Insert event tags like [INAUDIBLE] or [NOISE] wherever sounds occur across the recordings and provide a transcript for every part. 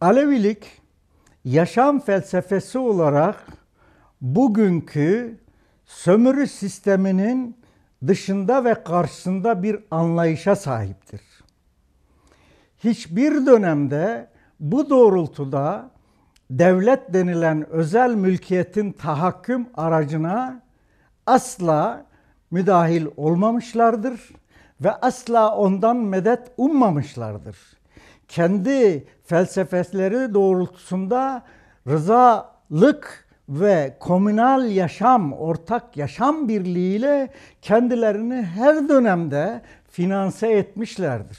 Alevilik yaşam felsefesi olarak bugünkü sömürü sisteminin dışında ve karşısında bir anlayışa sahiptir. Hiçbir dönemde bu doğrultuda devlet denilen özel mülkiyetin tahakküm aracına asla müdahil olmamışlardır ve asla ondan medet ummamışlardır kendi felsefesleri doğrultusunda rızalık ve komünal yaşam, ortak yaşam birliğiyle kendilerini her dönemde finanse etmişlerdir.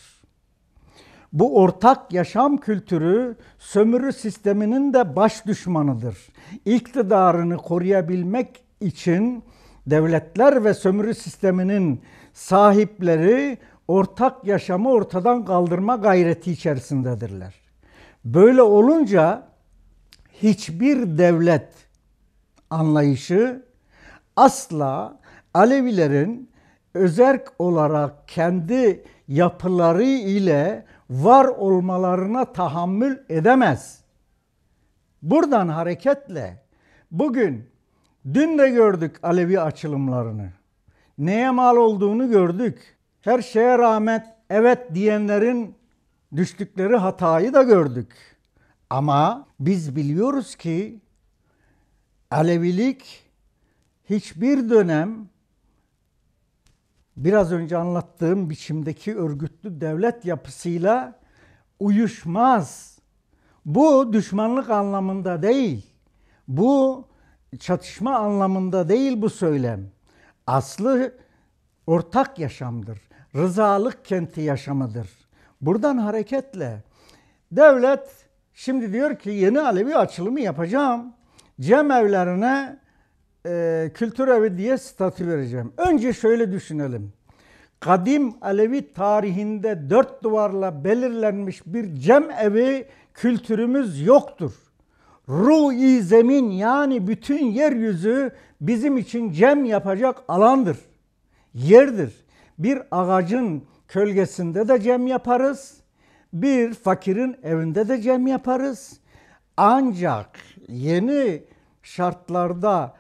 Bu ortak yaşam kültürü sömürü sisteminin de baş düşmanıdır. İktidarını koruyabilmek için devletler ve sömürü sisteminin sahipleri ortak yaşamı ortadan kaldırma gayreti içerisindedirler. Böyle olunca hiçbir devlet anlayışı asla Alevilerin özerk olarak kendi yapıları ile var olmalarına tahammül edemez. Buradan hareketle bugün dün de gördük Alevi açılımlarını. Neye mal olduğunu gördük her şeye rağmen evet diyenlerin düştükleri hatayı da gördük. Ama biz biliyoruz ki Alevilik hiçbir dönem biraz önce anlattığım biçimdeki örgütlü devlet yapısıyla uyuşmaz. Bu düşmanlık anlamında değil. Bu çatışma anlamında değil bu söylem. Aslı ortak yaşamdır rızalık kenti yaşamıdır. Buradan hareketle devlet şimdi diyor ki yeni Alevi açılımı yapacağım. Cem evlerine e, kültür evi diye statü vereceğim. Önce şöyle düşünelim. Kadim Alevi tarihinde dört duvarla belirlenmiş bir cem evi kültürümüz yoktur. Ru i zemin yani bütün yeryüzü bizim için cem yapacak alandır, yerdir. Bir ağacın kölgesinde de cem yaparız. Bir fakirin evinde de cem yaparız. Ancak yeni şartlarda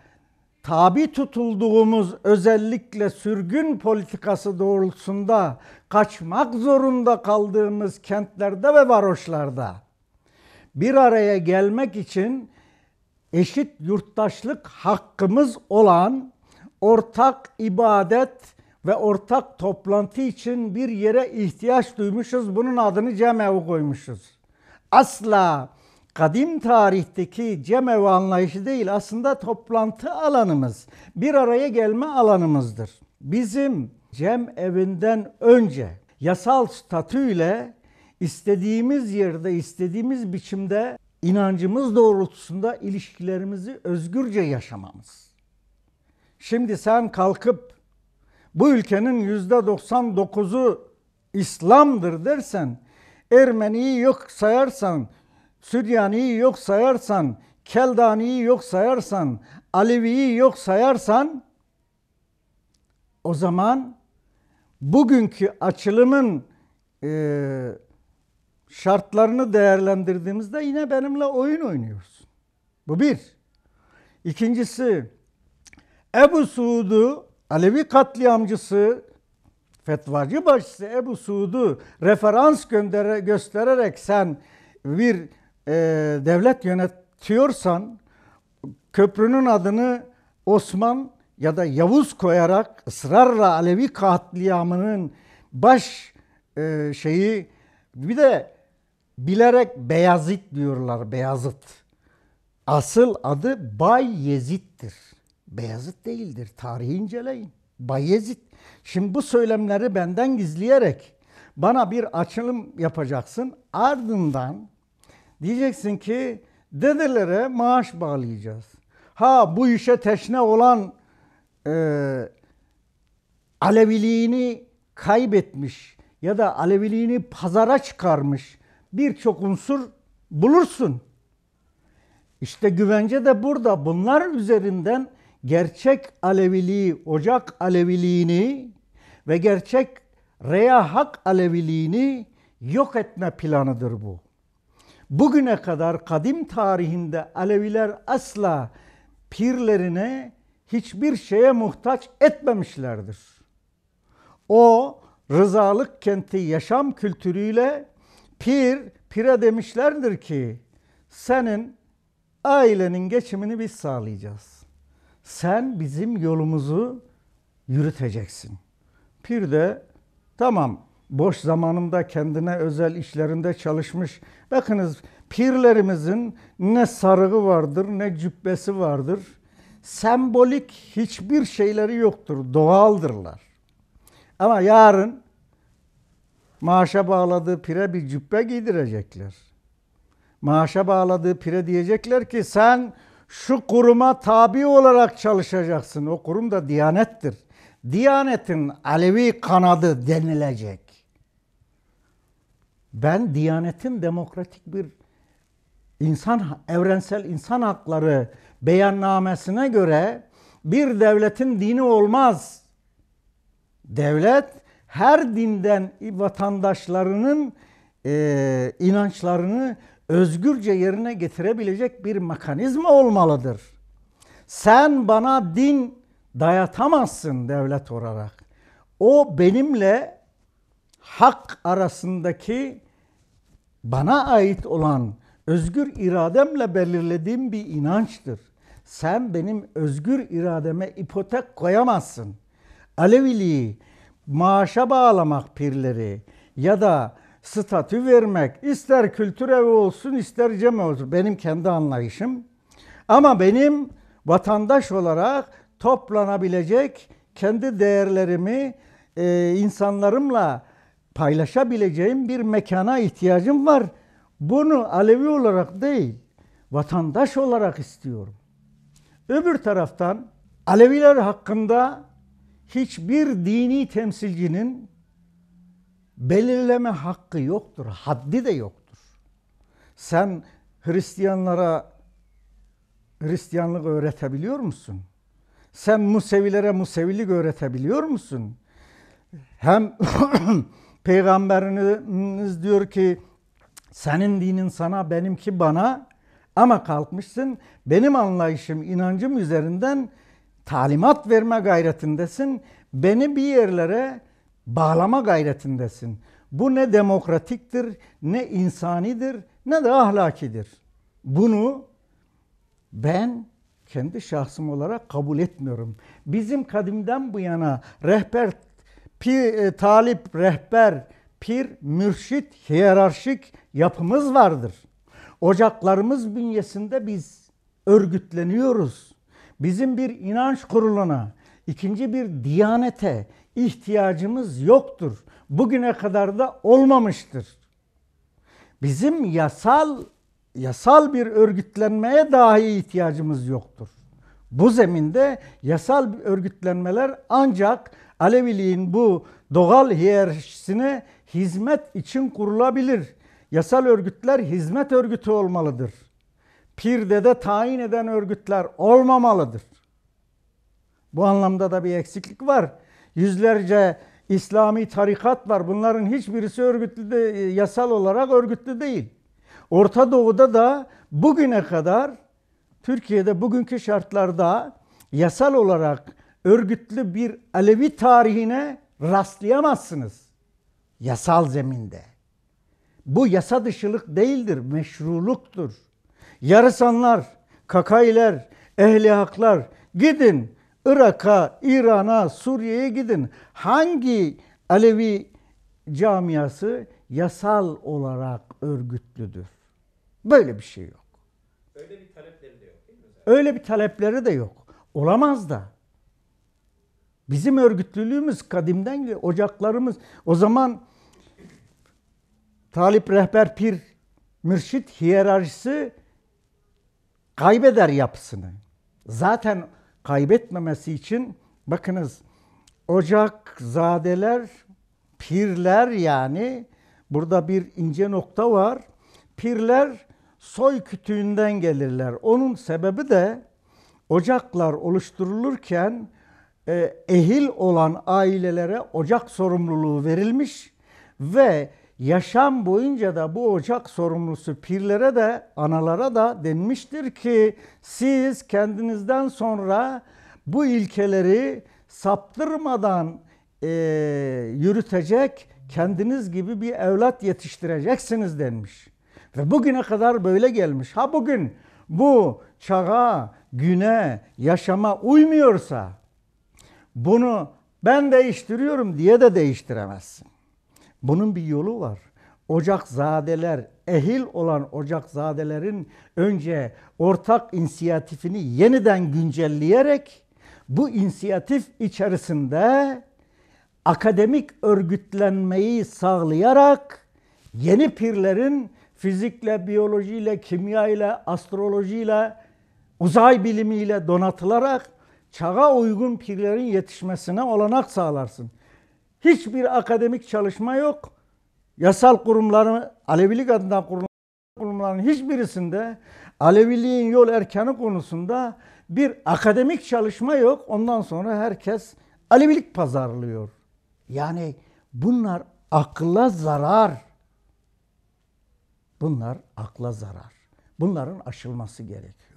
tabi tutulduğumuz özellikle sürgün politikası doğrultusunda kaçmak zorunda kaldığımız kentlerde ve varoşlarda bir araya gelmek için eşit yurttaşlık hakkımız olan ortak ibadet ve ortak toplantı için bir yere ihtiyaç duymuşuz. Bunun adını cemevi koymuşuz. Asla kadim tarihteki cemevi anlayışı değil aslında toplantı alanımız, bir araya gelme alanımızdır. Bizim cem evinden önce yasal statüyle istediğimiz yerde, istediğimiz biçimde inancımız doğrultusunda ilişkilerimizi özgürce yaşamamız. Şimdi sen kalkıp bu ülkenin yüzde 99'u İslam'dır dersen, Ermeni'yi yok sayarsan, Süryani'yi yok sayarsan, Keldani'yi yok sayarsan, Alevi'yi yok sayarsan, o zaman bugünkü açılımın e, şartlarını değerlendirdiğimizde yine benimle oyun oynuyorsun. Bu bir. İkincisi, Ebu Suud'u Alevi katliamcısı fetvacı başçısı Ebu Suud'u referans göndere, göstererek sen bir e, devlet yönetiyorsan köprünün adını Osman ya da Yavuz koyarak ısrarla Alevi katliamının baş e, şeyi bir de bilerek Beyazıt diyorlar Beyazıt. Asıl adı Bay Yezid'dir. Beyazıt değildir. Tarihi inceleyin. Bayezid. Şimdi bu söylemleri benden gizleyerek bana bir açılım yapacaksın. Ardından diyeceksin ki dedelere maaş bağlayacağız. Ha bu işe teşne olan e, Aleviliğini kaybetmiş ya da Aleviliğini pazara çıkarmış birçok unsur bulursun. İşte güvence de burada. Bunlar üzerinden gerçek Aleviliği, Ocak Aleviliğini ve gerçek Reya Hak Aleviliğini yok etme planıdır bu. Bugüne kadar kadim tarihinde Aleviler asla pirlerine hiçbir şeye muhtaç etmemişlerdir. O rızalık kenti yaşam kültürüyle pir, pire demişlerdir ki senin ailenin geçimini biz sağlayacağız sen bizim yolumuzu yürüteceksin. Pir de tamam boş zamanında kendine özel işlerinde çalışmış. Bakınız pirlerimizin ne sarığı vardır ne cübbesi vardır. Sembolik hiçbir şeyleri yoktur. Doğaldırlar. Ama yarın maaşa bağladığı pire bir cübbe giydirecekler. Maaşa bağladığı pire diyecekler ki sen şu kuruma tabi olarak çalışacaksın. O kurum da Diyanet'tir. Diyanet'in Alevi kanadı denilecek. Ben Diyanet'in demokratik bir insan evrensel insan hakları beyannamesine göre bir devletin dini olmaz. Devlet her dinden vatandaşlarının e, inançlarını özgürce yerine getirebilecek bir mekanizma olmalıdır. Sen bana din dayatamazsın devlet olarak. O benimle hak arasındaki bana ait olan özgür irademle belirlediğim bir inançtır. Sen benim özgür irademe ipotek koyamazsın. Aleviliği, maaşa bağlamak pirleri ya da statü vermek. ister kültür evi olsun ister cem olsun. Benim kendi anlayışım. Ama benim vatandaş olarak toplanabilecek kendi değerlerimi e, insanlarımla paylaşabileceğim bir mekana ihtiyacım var. Bunu Alevi olarak değil, vatandaş olarak istiyorum. Öbür taraftan Aleviler hakkında hiçbir dini temsilcinin belirleme hakkı yoktur, haddi de yoktur. Sen Hristiyanlara Hristiyanlık öğretebiliyor musun? Sen Musevilere Musevilik öğretebiliyor musun? Hem [COUGHS] peygamberiniz diyor ki senin dinin sana, benimki bana ama kalkmışsın benim anlayışım, inancım üzerinden talimat verme gayretindesin. Beni bir yerlere bağlama gayretindesin. Bu ne demokratiktir, ne insanidir, ne de ahlakidir. Bunu ben kendi şahsım olarak kabul etmiyorum. Bizim kadimden bu yana rehber, pir, e, talip, rehber, pir, mürşit, hiyerarşik yapımız vardır. Ocaklarımız bünyesinde biz örgütleniyoruz. Bizim bir inanç kuruluna, İkinci bir diyanete ihtiyacımız yoktur. Bugüne kadar da olmamıştır. Bizim yasal yasal bir örgütlenmeye dahi ihtiyacımız yoktur. Bu zeminde yasal örgütlenmeler ancak Aleviliğin bu doğal hiyerarşisine hizmet için kurulabilir. Yasal örgütler hizmet örgütü olmalıdır. Pirde de tayin eden örgütler olmamalıdır. Bu anlamda da bir eksiklik var. Yüzlerce İslami tarikat var. Bunların hiçbirisi örgütlü de, e, yasal olarak örgütlü değil. Orta Doğu'da da bugüne kadar Türkiye'de bugünkü şartlarda yasal olarak örgütlü bir Alevi tarihine rastlayamazsınız. Yasal zeminde. Bu yasa dışılık değildir, meşruluktur. Yarısanlar, kakailer, ehli haklar gidin Irak'a, İran'a, Suriye'ye gidin. Hangi Alevi camiası yasal olarak örgütlüdür? Böyle bir şey yok. Öyle bir talepleri de yok değil mi? Öyle bir talepleri de yok. Olamaz da. Bizim örgütlülüğümüz kadimden ve Ocaklarımız. O zaman Talip Rehber Pir Mürşit hiyerarşisi kaybeder yapısını. Zaten kaybetmemesi için bakınız ocak zadeler pirler yani burada bir ince nokta var. Pirler soy kütüğünden gelirler. Onun sebebi de ocaklar oluşturulurken e, ehil olan ailelere ocak sorumluluğu verilmiş ve Yaşam boyunca da bu ocak sorumlusu pirlere de analara da denmiştir ki siz kendinizden sonra bu ilkeleri saptırmadan e, yürütecek kendiniz gibi bir evlat yetiştireceksiniz denmiş. Ve bugüne kadar böyle gelmiş. Ha bugün bu çağa, güne, yaşama uymuyorsa bunu ben değiştiriyorum diye de değiştiremezsin. Bunun bir yolu var. Ocakzadeler, ehil olan ocakzadelerin önce ortak inisiyatifini yeniden güncelleyerek bu inisiyatif içerisinde akademik örgütlenmeyi sağlayarak yeni pirlerin fizikle, biyolojiyle, kimyayla, astrolojiyle, uzay bilimiyle donatılarak çağa uygun pirlerin yetişmesine olanak sağlarsın. Hiçbir akademik çalışma yok. Yasal kurumların, Alevilik adından kurulan kurumların hiçbirisinde Aleviliğin yol erkanı konusunda bir akademik çalışma yok. Ondan sonra herkes Alevilik pazarlıyor. Yani bunlar akla zarar. Bunlar akla zarar. Bunların aşılması gerekiyor.